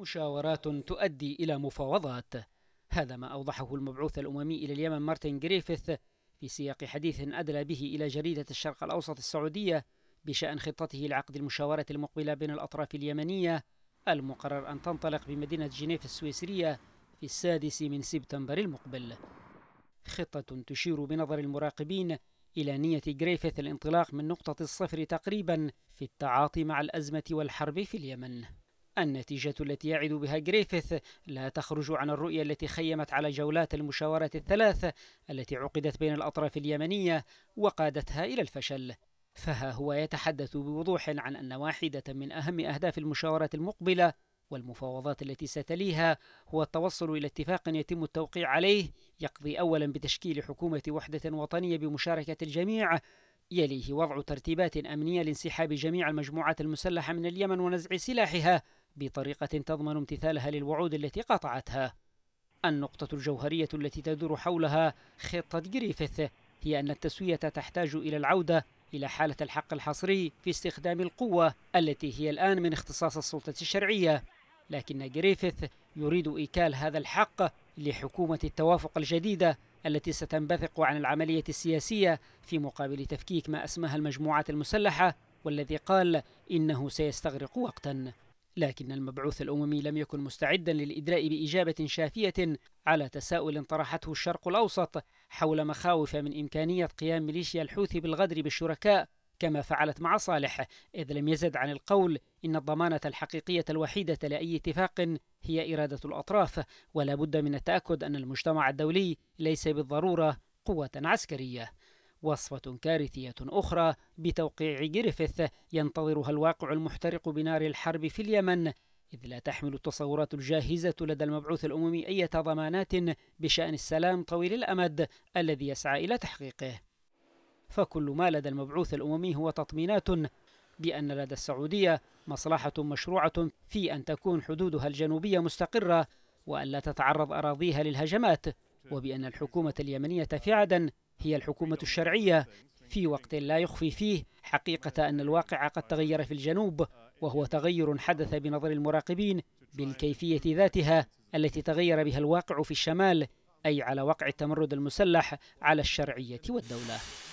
مشاورات تؤدي إلى مفاوضات هذا ما أوضحه المبعوث الأممي إلى اليمن مارتن جريفيث في سياق حديث أدلى به إلى جريدة الشرق الأوسط السعودية بشأن خطته لعقد المشاورة المقبلة بين الأطراف اليمنية المقرر أن تنطلق بمدينة جنيف السويسرية في السادس من سبتمبر المقبل خطة تشير بنظر المراقبين إلى نية جريفيث الانطلاق من نقطة الصفر تقريبا في التعاطي مع الأزمة والحرب في اليمن النتيجة التي يعد بها جريفيث لا تخرج عن الرؤية التي خيمت على جولات المشاورة الثلاث التي عقدت بين الأطراف اليمنية وقادتها إلى الفشل فها هو يتحدث بوضوح عن أن واحدة من أهم أهداف المشاورة المقبلة والمفاوضات التي ستليها هو التوصل إلى اتفاق يتم التوقيع عليه يقضي أولا بتشكيل حكومة وحدة وطنية بمشاركة الجميع يليه وضع ترتيبات أمنية لانسحاب جميع المجموعات المسلحة من اليمن ونزع سلاحها بطريقة تضمن امتثالها للوعود التي قطعتها. النقطة الجوهرية التي تدور حولها خطة جريفيث هي أن التسوية تحتاج إلى العودة إلى حالة الحق الحصري في استخدام القوة التي هي الآن من اختصاص السلطة الشرعية، لكن جريفيث يريد إيكال هذا الحق لحكومة التوافق الجديدة التي ستنبثق عن العملية السياسية في مقابل تفكيك ما أسماها المجموعات المسلحة والذي قال إنه سيستغرق وقتا لكن المبعوث الأممي لم يكن مستعدا للإدراء بإجابة شافية على تساؤل طرحته الشرق الأوسط حول مخاوف من إمكانية قيام ميليشيا الحوثي بالغدر بالشركاء كما فعلت مع صالح إذ لم يزد عن القول إن الضمانة الحقيقية الوحيدة لأي اتفاق هي إرادة الأطراف ولا بد من التأكد أن المجتمع الدولي ليس بالضرورة قوة عسكرية وصفة كارثية أخرى بتوقيع جريفيث ينتظرها الواقع المحترق بنار الحرب في اليمن إذ لا تحمل التصورات الجاهزة لدى المبعوث الأممي أي ضمانات بشأن السلام طويل الأمد الذي يسعى إلى تحقيقه فكل ما لدى المبعوث الأممي هو تطمينات بأن لدى السعودية مصلحة مشروعة في أن تكون حدودها الجنوبية مستقرة وأن لا تتعرض أراضيها للهجمات وبأن الحكومة اليمنية في عدن هي الحكومة الشرعية في وقت لا يخفي فيه حقيقة أن الواقع قد تغير في الجنوب وهو تغير حدث بنظر المراقبين بالكيفية ذاتها التي تغير بها الواقع في الشمال أي على وقع التمرد المسلح على الشرعية والدولة